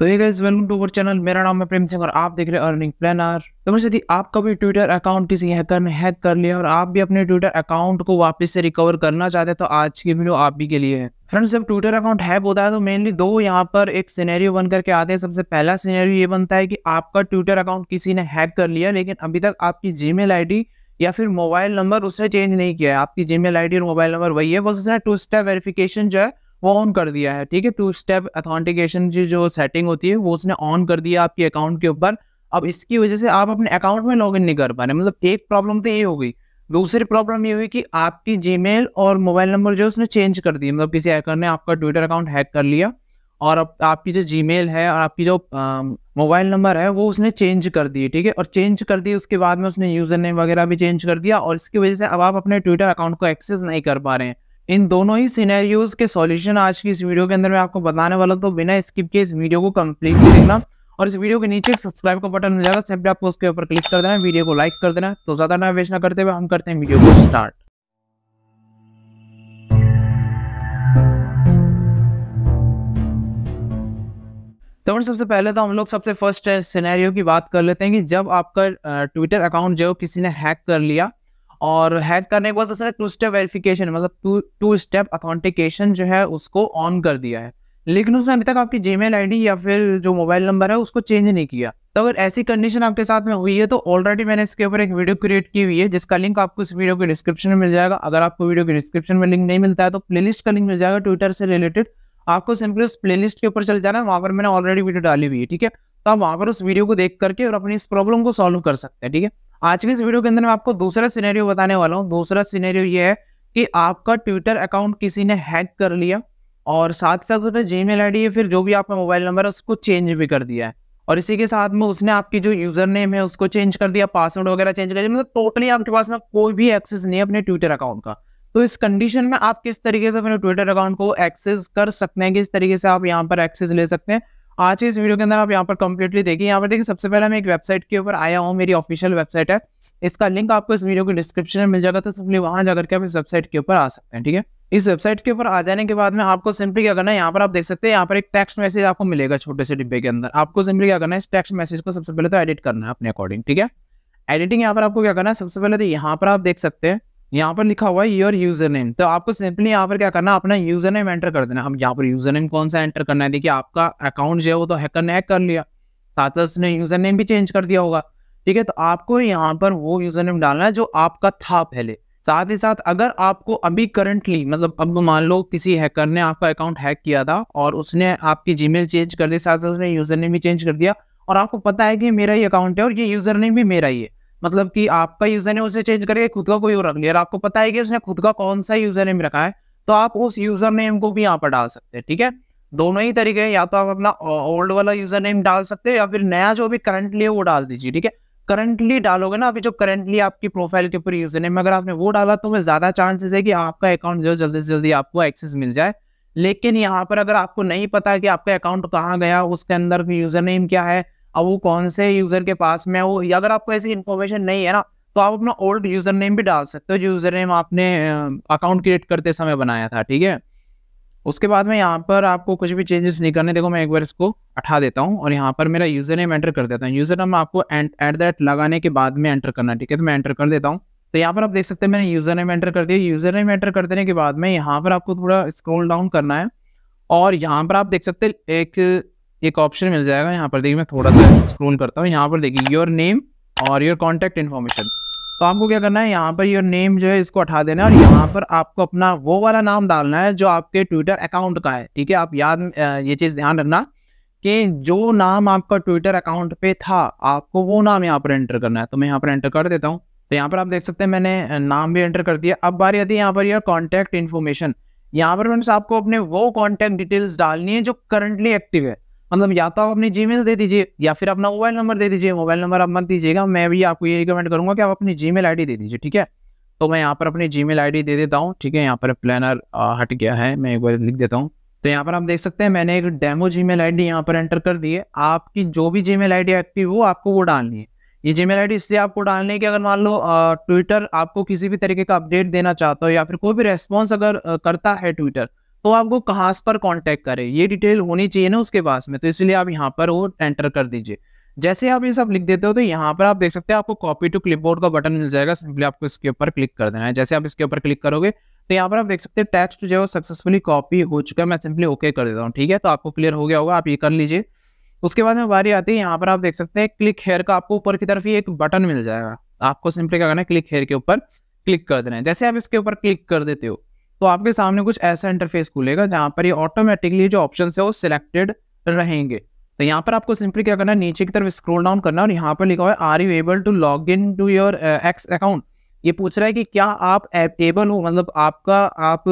तो ये guys welcome to our channel मेरा नाम है प्रेम सिंह और आप देख रहे हैं अर्निंग प्लानर तो मेरे यदि आपका भी ट्विटर अकाउंट किसी हैकर ने हैक कर लिया और आप भी अपने ट्विटर अकाउंट को वापस से रिकवर करना चाहते हैं तो आज की वीडियो आप भी के लिए है फ्रेंड्स जब ट्विटर अकाउंट हैक होता है तो मेनली दो यहाँ पर एक सीनेरियो बन करके आते हैं सबसे पहला सीनेरियो ये बनता है कि आपका ट्विटर अकाउंट किसी ने हैक कर लिया लेकिन अभी तक आपकी जी मेल या फिर मोबाइल नंबर उसने चेंज नहीं किया है आपकी जी मेल और मोबाइल नंबर वही है बस उसने टू स्टेप वेरिफिकेशन जो है वो ऑन कर दिया है ठीक है टू स्टेप अथॉन्टिकेशन की जो सेटिंग होती है वो उसने ऑन कर दिया आपके अकाउंट के ऊपर अब इसकी वजह से आप अपने अकाउंट में लॉग नहीं कर पा रहे मतलब एक प्रॉब्लम तो ये हो गई दूसरी प्रॉब्लम ये हुई कि आपकी जी और मोबाइल नंबर जो है उसने चेंज कर दिया मतलब किसी हैकर ने आपका ट्विटर अकाउंट हैक कर लिया और अब आपकी जो जी है और आपकी जो मोबाइल नंबर है वो उसने चेंज कर दी ठीक है और चेंज कर दी उसके बाद में उसने यूज़र नेम वगैरह भी चेंज कर दिया और इसकी वजह से अब आप अपने ट्विटर अकाउंट को एक्सेस नहीं कर पा रहे हैं इन दोनों ही सिनेरियोज के सॉल्यूशन आज की इस वीडियो के अंदर मैं आपको बताने वाला तो बिना स्किप के इस वीडियो को कम्प्लीटली देखना और इस वीडियो के नीचे सब्सक्राइब का बटन मिल जाएगा सिंपली आपको उसके ऊपर क्लिक कर देना वीडियो को लाइक कर देना तो ज्यादा ना वेस्ट ना करते हुए हम करते हैं वीडियो को स्टार्ट तो सबसे पहले तो हम लोग सबसे फर्स्ट सिनेरियो की बात कर लेते हैं कि जब आपका ट्विटर अकाउंट जो किसी ने हैक कर लिया और हैक करने के बाद उसने टू स्टेप वेरिफिकेशन मतलब टू स्टेप अथॉन्टिकेशन जो है उसको ऑन कर दिया है लेकिन उसने अभी तक आपकी जी मेल या फिर जो मोबाइल नंबर है उसको चेंज नहीं किया तो अगर ऐसी कंडीशन आपके साथ में हुई है तो ऑलरेडी मैंने इसके ऊपर एक वीडियो क्रिएट की हुई है जिसका लिंक आपको इस वीडियो के डिस्क्रिप्शन में मिल जाएगा अगर आपको वीडियो के डिस्क्रिप्शन में लिंक नहीं मिलता है तो प्ले का लिंक मिल जाएगा ट्विटर से रिलेटेड आपको सिंपली उस प्लेलिस्ट के ऊपर चल जाना है वहाँ पर मैंने ऑलरेडी वीडियो डाली हुई है ठीक है तो आप वहाँ पर उस वीडियो को देख करके और अपनी इस प्रॉब्लम को सॉल्व कर सकते हैं ठीक है आज के इस वीडियो के अंदर मैं आपको दूसरा सिनेरियो बताने वाला हूँ दूसरा सिनेरियो ये है कि आपका ट्विटर अकाउंट किसी ने हैक कर लिया और साथ साथ उसने जी मेल डी फिर जो भी आपका मोबाइल नंबर है उसको चेंज भी कर दिया है और इसी के साथ में उसने आपकी जो यूजर नेम है उसको चेंज कर दिया पासवर्ड वगैरह चेंज कर दिया मतलब टोटली आपके पास में कोई भी एक्सेस नहीं है अपने ट्विटर अकाउंट का तो इस कंडीशन में आप किस तरीके से अपने ट्विटर अकाउंट को एक्सेस कर सकते हैं किस तरीके से आप यहाँ पर एक्सेस ले सकते हैं आज इस वीडियो के अंदर आप यहाँ पर कम्प्लीटली देखिए यहाँ पर देखिए सबसे पहले मैं एक वेबसाइट के ऊपर आया हूँ मेरी ऑफिशियल वेबसाइट है इसका लिंक आपको इस वीडियो के डिस्क्रिप्शन में मिल जाएगा तो सिंपली वहाँ जाकर के आप इस वेबसाइट के ऊपर आ सकते हैं ठीक है इस वेबसाइट के ऊपर आ जाने के बाद में आपको सिंपली क्या करना है यहाँ पर आप देख सकते हैं यहाँ पर एक टेक्स्ट मैसेज आपको मिलेगा छोटे से डिब्बे के अंदर आपको सिंपली क्या करना है इस टेक्स्ट मैसेज को सबसे पहले तो एडिट करना है अपने अकॉर्डिंग ठीक है एडिटिंग यहाँ पर आपको क्या करना है सबसे पहले तो यहाँ पर आप देख सकते हैं यहाँ पर लिखा हुआ है योर यूजर नेम तो आपको सिंपली यहाँ पर क्या करना अपना यूजर नेम एंटर कर देना हम यहाँ पर यूजर नेम कौन सा एंटर करना है देखिए आपका अकाउंट जो है वो तो हैकर ने हैक कर लिया साथ साथ उसने यूजर नेम भी चेंज कर दिया होगा ठीक है तो आपको यहाँ पर वो यूजर नेम डालना है जो आपका था पहले साथ ही साथ अगर आपको अभी करंटली मतलब अब तो मान लो किसी हैकर ने आपका अकाउंट हैक किया था और उसने आपकी जी चेंज कर दी साथ साथ उसने यूजर नेम भी चेंज कर दिया और आपको पता है कि मेरा ही अकाउंट है और ये यूजर नेम भी मेरा ही है मतलब कि आपका यूजर नेम उसे चेंज करके खुद का कोई और रख लिया और आपको पता है कि उसने खुद का कौन सा यूजर नेम रखा है तो आप उस यूजर नेम को भी यहाँ पर डाल सकते हैं ठीक है दोनों ही तरीके हैं या तो आप अपना ओल्ड वाला यूजर नेम डाल सकते हो या फिर नया जो भी करंटली है वो डाल दीजिए ठीक है करंटली डालोगे ना अभी जो करंटली आपकी प्रोफाइल के ऊपर यूजर नेम अगर आपने वो डाला तो मैं ज्यादा चांसेस है कि आपका अकाउंट जो जल्दी से जल्दी आपको एक्सेस मिल जाए लेकिन यहाँ पर अगर आपको नहीं पता कि आपका अकाउंट कहाँ गया उसके अंदर यूजर नेम क्या है अब वो कौन से यूजर के पास में वो अगर आपको ऐसी इन्फॉर्मेशन नहीं है ना तो आप अपना ओल्ड यूजर नेम भी डाल सकते हो जो यूजर नेम आपने अकाउंट क्रिएट करते समय बनाया था ठीक है उसके बाद में यहाँ पर आपको कुछ भी चेंजेस नहीं करने देखो मैं एक बार इसको हटा देता हूँ और यहाँ पर मेरा यूजर नेम एंटर कर देता हूँ यूजर नेम आपको एट दैट लगाने के बाद में एंटर करना ठीक है तो मैं एंटर कर देता हूँ तो यहाँ पर आप देख सकते हैं मैंने यूजर नेम एंटर कर दिया यूजर नेम एंटर कर देने के बाद में यहाँ पर आपको थोड़ा स्क्रोल डाउन करना है और यहाँ पर आप देख सकते हैं एक एक ऑप्शन मिल जाएगा यहाँ पर देखिए मैं थोड़ा सा स्क्रोल करता हूँ यहाँ पर देखिए योर नेम और योर कॉन्टैक्ट इन्फॉर्मेशन तो आपको क्या करना है यहाँ पर योर नेम जो है इसको उठा देना है और यहाँ पर आपको अपना वो वाला नाम डालना है जो आपके ट्विटर अकाउंट का है ठीक है आप याद ये चीज़ ध्यान रखना कि जो नाम आपका ट्विटर अकाउंट पे था आपको वो नाम यहाँ पर एंटर करना है तो मैं यहाँ पर एंटर कर देता हूँ तो यहाँ पर आप देख सकते हैं मैंने नाम भी एंटर कर दिया अब बारी आती है यहाँ पर योर कॉन्टैक्ट इन्फॉर्मेशन यहाँ पर फ्रेंड्स आपको अपने वो कॉन्टैक्ट डिटेल्स डालनी है जो करंटली एक्टिव है मतलब या तो आप अपनी जी दे दीजिए या फिर अपना मोबाइल नंबर दे दीजिए मोबाइल नंबर आप मत दीजिएगा मैं भी आपको ये रिकमेंड करूंगा कि आप अपनी जी मेल दे दीजिए ठीक है तो मैं यहाँ पर अपनी जी मेल दे देता हूँ ठीक है यहाँ पर प्लानर हट गया है मैं एक बार लिख देता हूँ तो यहाँ पर आप देख सकते हैं मैंने एक डेमो जी मेल यहाँ पर एंटर कर दी है आपकी जो भी मेल आई एक्टिव हो आपको वो डालनी है ये आई डी इसलिए आपको डालनी है कि अगर मान लो ट्विटर आपको किसी भी तरीके का अपडेट देना चाहता हो या फिर कोई भी रेस्पॉन्स अगर करता है ट्विटर तो आपको कहाँ पर कॉन्टेक्ट करें ये डिटेल होनी चाहिए ना उसके पास में तो इसलिए आप यहाँ पर वो एंटर कर दीजिए जैसे आप ये सब लिख देते हो तो यहाँ पर आप देख सकते हैं आपको कॉपी टू क्लिप का बटन मिल जाएगा सिंपली आपको इसके ऊपर क्लिक कर देना है जैसे आप इसके ऊपर क्लिक करोगे तो यहाँ पर आप देख सकते हैं टेक्स्ट जो है वो सक्सेसफुली कॉपी हो चुका है मैं सिंपली ओके कर देता हूँ ठीक है तो आपको क्लियर हो गया होगा आप ये कर लीजिए उसके बाद में बारी आती है यहाँ पर आप देख सकते हैं क्लिक हेयर का आपको ऊपर की तरफ ही एक बटन मिल जाएगा आपको सिंपली क्या करना है क्लिक हेयर के ऊपर क्लिक कर देना है जैसे आप इसके ऊपर क्लिक कर देते हो तो आपके सामने कुछ ऐसा इंटरफेस खुलेगा जहाँ पर ये ऑटोमेटिकली जो ऑप्शन है वो सिलेक्टेड रहेंगे तो यहाँ पर आपको सिंपली क्या करना है नीचे की तरफ स्क्रोल डाउन करना और यहाँ पर लिखा हुआ है are you able to log in to your X account ये पूछ रहा है कि क्या आप एबल हो मतलब आपका आप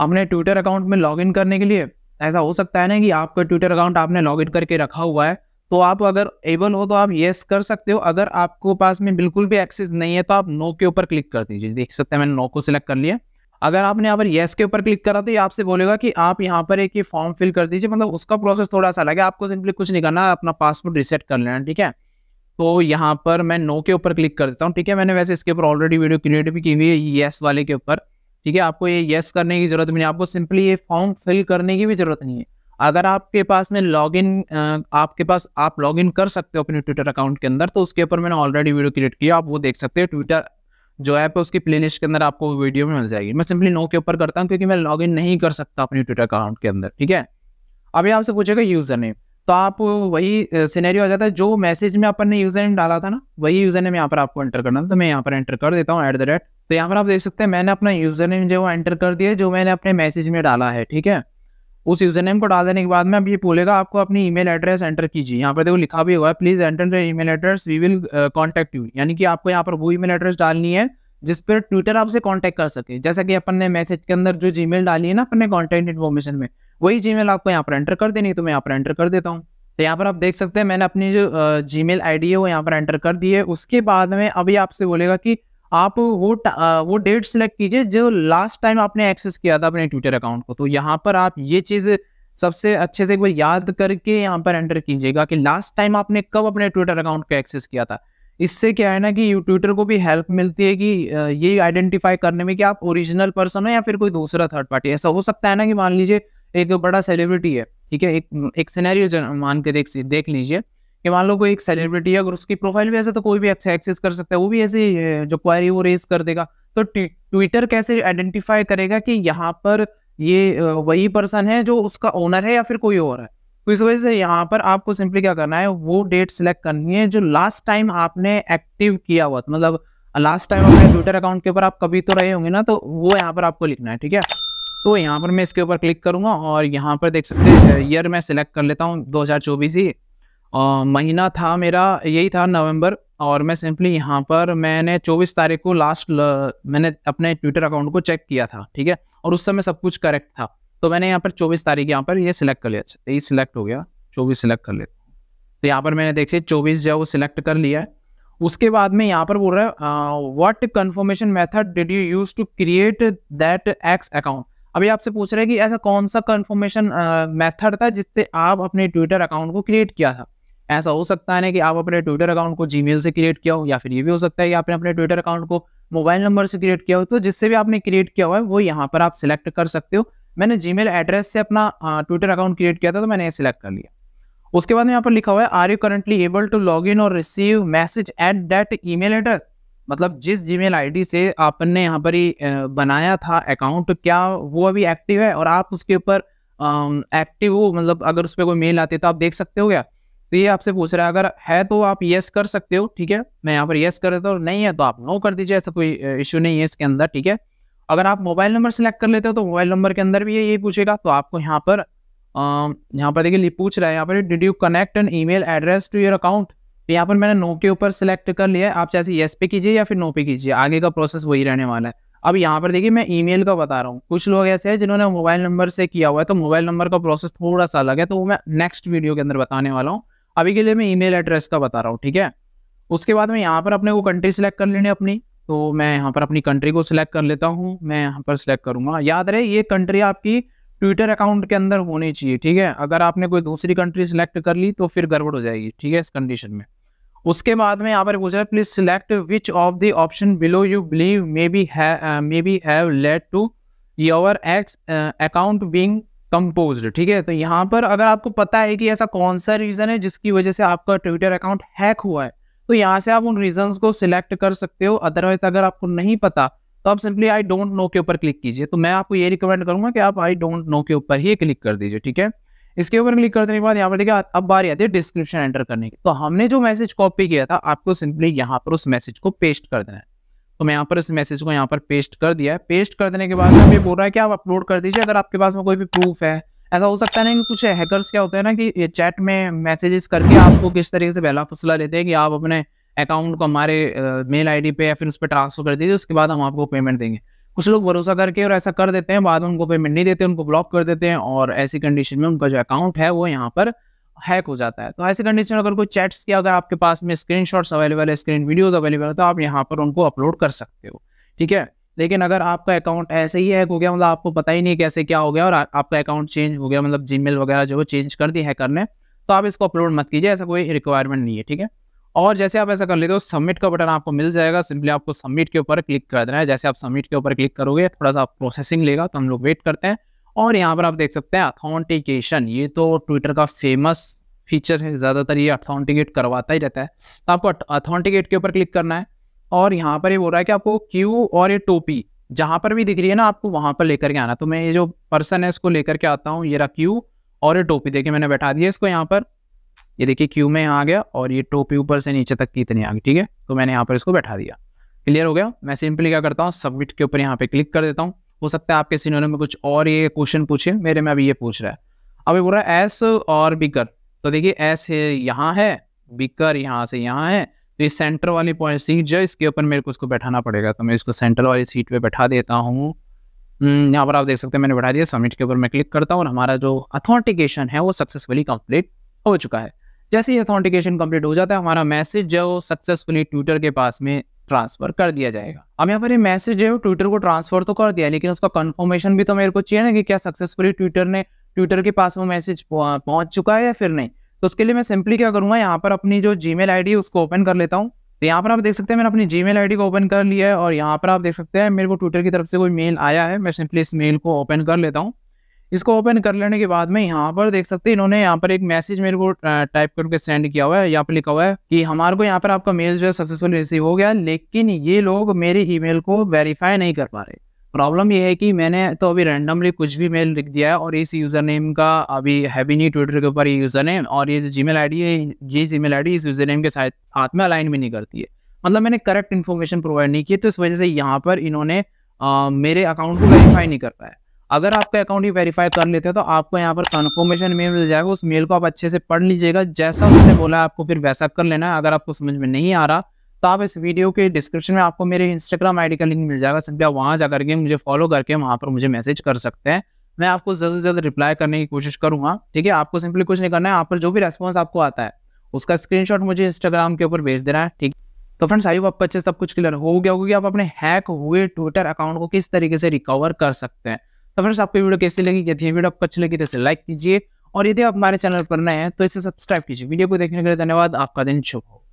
अपने ट्विटर अकाउंट में लॉग करने के लिए ऐसा हो सकता है ना कि आपका ट्विटर अकाउंट आपने लॉग करके रखा हुआ है तो आप अगर एबल हो तो आप येस कर सकते हो अगर आपको पास में बिल्कुल भी एक्सेस नहीं है तो आप नो के ऊपर क्लिक कर दीजिए देख सकते हैं मैंने नो को सिलेक्ट कर लिया अगर आपने यहाँ पर येस के ऊपर क्लिक करा तो ये आपसे बोलेगा कि आप यहाँ पर एक ये फॉर्म फिल कर दीजिए मतलब उसका प्रोसेस थोड़ा सा लगे आपको सिंपली कुछ नहीं करना अपना पासवर्ड रिसेट कर लेना ठीक है तो यहाँ पर मैं नो के ऊपर क्लिक कर देता हूँ ठीक है मैंने वैसे इसके ऊपर ऑलरेडी वीडियो क्रिएट भी की हुई है येस वाले के ऊपर ठीक है आपको ये येस करने की जरूरत नहीं आपको सिंपली ये फॉर्म फिल करने की भी जरूरत नहीं है अगर आपके पास में लॉगिन आपके पास आप लॉगिन कर सकते हो अपने ट्विटर अकाउंट के अंदर तो उसके ऊपर मैंने ऑलरेडी वीडियो क्रिएट किया आप वो देख सकते हो ट्विटर जो ऐप है उसकी लिस्ट के अंदर आपको वीडियो में मिल जाएगी मैं सिंपली नो के ऊपर करता हूँ क्योंकि मैं लॉग नहीं कर सकता अपने ट्विटर अकाउंट के अंदर ठीक है अभी आपसे पूछेगा यूज़र नेम तो आप वही सिनेरियो आ जाता है जो मैसेज में अपन ने यूज़र नेम डाला था ना वही यूज़र नेम यहाँ पर आपको एंटर करना था तो मैं यहाँ पर एंटर कर देता हूँ एट द रेट तो यहाँ पर आप देख सकते हैं मैंने अपना यूज़र नेम जो एंटर कर दिया जो मैंने अपने मैसेज में डाला है ठीक है उस यूजर नेम को डाल देने के बाद में अब ये बोलेगा आपको अपनी ईमेल एड्रेस एंटर कीजिए यहाँ पर देखो लिखा भी हुआ है please enter the email address we will contact you यानी कि आपको यहाँ पर वो ईमेल एड्रेस डालनी है जिस पर ट्विटर आपसे कॉन्टेक्ट कर सके जैसा कि अपन ने मैसेज के अंदर जो जी डाली है ना अपने कॉन्टेक्ट कॉन्टैक्ट इन्फॉर्मेशन में वही जी आपको यहाँ पर एंटर कर देनी तो मैं यहाँ पर एंटर कर देता हूँ तो यहाँ पर आप देख सकते हैं मैंने अपनी जो जी uh, मेल है वो यहाँ पर एंटर कर दी है उसके बाद में अभी आपसे बोलेगा कि आप वो वो डेट सिलेक्ट कीजिए जो लास्ट टाइम आपने एक्सेस किया था अपने ट्विटर अकाउंट को तो यहाँ पर आप ये चीज़ सबसे अच्छे से एक बार याद करके यहाँ पर एंटर कीजिएगा कि लास्ट टाइम आपने कब अपने ट्विटर अकाउंट को एक्सेस किया था इससे क्या है ना कि ट्विटर को भी हेल्प मिलती है कि ये आइडेंटिफाई करने में कि आप ओरिजिनल पर्सन हो या फिर कोई दूसरा थर्ड पार्टी ऐसा हो सकता है ना कि मान लीजिए एक बड़ा सेलिब्रिटी है ठीक है एक एक सिनेरियो मान के देख देख लीजिए कि मान लो कोई एक सेलिब्रिटी है अगर उसकी प्रोफाइल भी ऐसे तो कोई भी एक्सेस कर सकता है वो भी ऐसे जो क्वारी वो रेज कर देगा तो ट्विटर कैसे आइडेंटिफाई करेगा कि यहाँ पर ये वही पर्सन है जो उसका ओनर है या फिर कोई और है तो इस वजह से यहाँ पर आपको सिंपली क्या करना है वो डेट सिलेक्ट करनी है जो लास्ट टाइम आपने एक्टिव किया हुआ मतलब लास्ट टाइम अपने ट्विटर अकाउंट के ऊपर आप कभी तो रहे होंगे ना तो वो यहाँ पर आपको लिखना है ठीक है तो यहाँ पर मैं इसके ऊपर क्लिक करूंगा और यहाँ पर देख सकते हैं ईयर मैं सिलेक्ट कर लेता हूँ दो हज़ार चौबीस ही महीना था मेरा यही था नवंबर और मैं सिंपली यहाँ पर मैंने 24 तारीख को लास्ट मैंने अपने ट्विटर अकाउंट को चेक किया था ठीक है और उस समय सब कुछ करेक्ट था तो मैंने यहाँ पर 24 तारीख यहाँ पर ये सिलेक्ट कर लिया ये सिलेक्ट हो गया 24 सिलेक्ट कर लिया तो यहाँ पर मैंने देखिए चौबीस जो वो सिलेक्ट कर लिया है उसके बाद में यहाँ पर बोल रहा है what confirmation method did you use to create that X account अभी आपसे पूछ रहे हैं कि ऐसा कौन सा कन्फर्मेशन मेथड था जिससे आप अपने ट्विटर अकाउंट को क्रिएट किया था ऐसा हो सकता है ना कि आप अपने ट्विटर अकाउंट को जीमेल से क्रिएट किया हो या फिर ये भी हो सकता है कि आपने अपने ट्विटर अकाउंट को मोबाइल नंबर से क्रिएट किया हो तो जिससे भी आपने क्रिएट किया हुआ है वो यहाँ पर आप सिलेक्ट कर सकते हो मैंने जी एड्रेस से अपना ट्विटर अकाउंट क्रिएट किया था तो मैंने ये सिलेक्ट कर लिया उसके बाद यहाँ पर लिखा हुआ है are you currently able to log in और receive message at that e address मतलब जिस जी मेल से आपने यहाँ पर ही बनाया था अकाउंट क्या वो अभी एक्टिव है और आप उसके ऊपर एक्टिव हो मतलब अगर उस पर कोई मेल आती है तो आप देख सकते हो क्या तो ये आपसे पूछ रहा है अगर है तो आप येस कर सकते हो ठीक है मैं यहाँ पर येस कर देता हूँ नहीं है तो आप नो कर दीजिए ऐसा कोई इशू नहीं है इसके अंदर ठीक है अगर आप मोबाइल नंबर सेलेक्ट कर लेते हो तो मोबाइल नंबर के अंदर भी ये यही पूछेगा तो आपको यहाँ पर यहाँ पर देखिए पूछ रहा है यहाँ पर did you connect an e address to your account तो यहाँ पर मैंने नो के ऊपर सेलेक्ट कर लिया है आप चाहे येस पे कीजिए या फिर नो पे कीजिए आगे का प्रोसेस वही रहने वाला है अब यहाँ पर देखिए मैं ईमेल का बता रहा हूँ कुछ लोग ऐसे हैं जिन्होंने मोबाइल नंबर से किया हुआ है तो मोबाइल नंबर का प्रोसेस थोड़ा सा अलग है तो वो मैं नेक्स्ट वीडियो के अंदर बताने वाला हूँ अभी के लिए मैं ईमेल एड्रेस का बता रहा हूँ ठीक है उसके बाद में यहाँ पर अपने को कंट्री सेलेक्ट कर लेनी अपनी तो मैं यहाँ पर अपनी कंट्री को सिलेक्ट कर लेता हूँ मैं यहाँ पर सिलेक्ट करूँगा याद रहे ये कंट्री आपकी ट्विटर अकाउंट के अंदर होनी चाहिए ठीक है अगर आपने कोई दूसरी कंट्री सिलेक्ट कर ली तो फिर गड़बड़ हो जाएगी ठीक है इस कंडीशन में उसके बाद में यहाँ पर पूछ रहा है please select which of the option below you believe may be may be have led to your X account being compose ठीक है तो यहाँ पर अगर आपको पता है कि ऐसा कौन सा रीजन है जिसकी वजह से आपका ट्विटर अकाउंट हैक हुआ है तो यहाँ से आप उन रीजन को सिलेक्ट कर सकते हो अदरवाइज अगर आपको नहीं पता तो आप सिंपली आई डोंट नो के ऊपर क्लिक कीजिए तो मैं आपको ये रिकमेंड करूंगा कि आप आई डोंट नो के ऊपर ही क्लिक कर दीजिए ठीक है इसके ऊपर क्लिक करने के बाद यहाँ पर देखिए अब बारी आती है डिस्क्रिप्शन एंटर करने की तो हमने जो मैसेज कॉपी किया था आपको सिंपली यहाँ पर उस मैसेज को पेस्ट कर देना है मैं यहाँ पर इस मैसेज को यहाँ पर पेस्ट कर दिया है पेस्ट कर देने के बाद ये बोल रहा है कि आप अपलोड कर दीजिए अगर आपके पास में कोई भी प्रूफ है ऐसा हो सकता है ना कुछ हैकर्स क्या होते हैं ना कि ये चैट में मैसेजेस करके आपको किस तरीके से पहला फसला देते हैं कि आप अपने अकाउंट को हमारे मेल आईडी पे या फिर उस पर ट्रांसफर कर दीजिए उसके बाद हम आपको पेमेंट देंगे कुछ लोग भरोसा करके और ऐसा कर देते हैं बाद में उनको पेमेंट नहीं देते उनको ब्लॉक कर देते हैं और ऐसी कंडीशन में उनका जो अकाउंट है वो यहाँ पर हैक हो जाता है तो ऐसी कंडीशन अगर कोई चैट्स की अगर आपके पास में स्क्रीन अवेलेबल है स्क्रीन वीडियोज अवेलेबल है तो आप यहाँ पर उनको अपलोड कर सकते हो ठीक है लेकिन अगर आपका अकाउंट ऐसे ही हैक हो गया मतलब आपको पता ही नहीं कैसे क्या हो गया और आपका अकाउंट चेंज हो गया मतलब जी वगैरह जो चेंज कर दी है करने तो आप इसको अपलोड मत कीजिए ऐसा कोई रिक्वायरमेंट नहीं है ठीक है और जैसे आप ऐसा कर लेते हो सबमिट का बटन आपको मिल जाएगा सिंपली आपको सबमिट के ऊपर क्लिक कर देना है जैसे आप सबमिट के ऊपर क्लिक करोगे थोड़ा सा प्रोसेसिंग लेगा तो हम लोग वेट करते हैं और यहाँ पर आप देख सकते हैं अथॉन्टिकेशन ये तो ट्विटर का फेमस फीचर है ज़्यादातर ये अथॉन्टिकेट करवाता ही रहता है तो आपको अथॉन्टिकेट के ऊपर क्लिक करना है और यहाँ पर ये बोल रहा है कि आपको क्यू और ये टोपी जहाँ पर भी दिख रही है ना आपको वहाँ पर लेकर के आना तो मैं ये जो पर्सन है इसको लेकर के आता हूँ ये रहा क्यू और ये टोपी देखिए मैंने बैठा दिया इसको यहाँ पर ये देखिए क्यू में यहाँ आ गया और ये टोपी ऊपर से नीचे तक की इतनी आ गई ठीक है तो मैंने यहाँ पर इसको बैठा दिया क्लियर हो गया मैं सिंपली क्या करता हूँ सबमिट के ऊपर यहाँ पे क्लिक कर देता हूँ हो सकता है आपके सीनियर में कुछ और ये क्वेश्चन पूछे मेरे में अभी ये पूछ रहा है अभी बोल रहा है एस और बिकर तो देखिए एस यहाँ है बिकर यहाँ से यहाँ है तो ये सेंटर वाली पॉइंट सीट जो इसके ऊपर मेरे को उसको बैठाना पड़ेगा तो मैं इसको सेंटर वाली सीट पे बैठा देता हूँ हम्म, यहाँ पर आप देख सकते हैं मैंने बैठा दिया सबमिट के ऊपर मैं क्लिक करता हूँ और हमारा जो अथॉन्टिकेशन है वो सक्सेसफुली कम्प्लीट हो चुका है जैसे ही अथॉन्टिकेशन कम्प्लीट हो जाता है हमारा मैसेज जो सक्सेसफुली ट्विटर के पास में ट्रांसफर कर दिया जाएगा अब यहाँ पर ये मैसेज है ट्विटर को ट्रांसफर तो कर दिया लेकिन उसका कंफर्मेशन भी तो मेरे को चाहिए ना कि क्या सक्सेसफुली ट्विटर ने ट्विटर के पास वो मैसेज पहुंच चुका है या फिर नहीं तो उसके लिए मैं सिंपली क्या करूंगा यहाँ पर अपनी जो जी मेल उसको ओपन कर लेता हूँ तो यहाँ पर आप देख सकते हैं मैंने अपनी जी मेल को ओपन कर लिया है और यहाँ पर आप देख सकते हैं मेरे को ट्विटर की तरफ से कोई मेल आया है मैं सिंपली इस मेल को ओपन कर लेता हूँ इसको ओपन कर लेने के बाद में यहाँ पर देख सकते हैं इन्होंने यहाँ पर एक मैसेज मेरे को टाइप करके सेंड किया हुआ है यहाँ पर लिखा हुआ है कि हमारे को यहाँ पर आपका मेल जो है सक्सेसफुली रिसीव हो गया लेकिन ये लोग मेरे ईमेल को वेरीफाई नहीं कर पा रहे प्रॉब्लम ये है कि मैंने तो अभी रैंडमली कुछ भी मेल लिख दिया है और इस यूज़र नेम का अभी है भी नहीं ट्विटर के ऊपर ये यूज़र नेम और ये जो जी मेल है ये जी मेल इस यूज़र नेम के साथ साथ में अलाइन भी नहीं करती है मतलब मैंने करेक्ट इन्फॉर्मेशन प्रोवाइड नहीं की तो इस वजह से यहाँ पर इन्होंने आ, मेरे अकाउंट को वेरीफाई नहीं कर पाया अगर आपका अकाउंट ही वेरीफाई कर लेते हैं तो आपको यहाँ पर कन्फर्मेशन मेल मिल जाएगा उस मेल को आप अच्छे से पढ़ लीजिएगा जैसा उसने बोला आपको फिर वैसा कर लेना है अगर आपको समझ में नहीं आ रहा तो आप इस वीडियो के डिस्क्रिप्शन में आपको मेरे इंस्टाग्राम आईडी का लिंक मिल जाएगा सिंपली आप वहाँ जाकर के मुझे फॉलो करके वहाँ पर मुझे मैसेज कर सकते हैं मैं आपको जल्द से जल्द रिप्लाई करने की कोशिश करूंगा ठीक है आपको सिंपली कुछ नहीं करना है यहाँ पर जो भी रेस्पॉन्स आपको आता है उसका स्क्रीनशॉट मुझे इंस्टाग्राम के ऊपर भेज देना है ठीक तो फ्रेंड्स आई आपको अच्छे सब कुछ क्लियर हो गया होगा कि आप अपने हैक हुए ट्विटर अकाउंट को किस तरीके से रिकवर कर सकते हैं तो फ्रेंड्स आपको वीडियो कैसी लगी यदि वीडियो आपको अच्छी लगी तो इसे लाइक कीजिए और यदि आप हमारे चैनल पर नए हैं तो इसे सब्सक्राइब कीजिए वीडियो को देखने के लिए धन्यवाद आपका दिन शुभ हो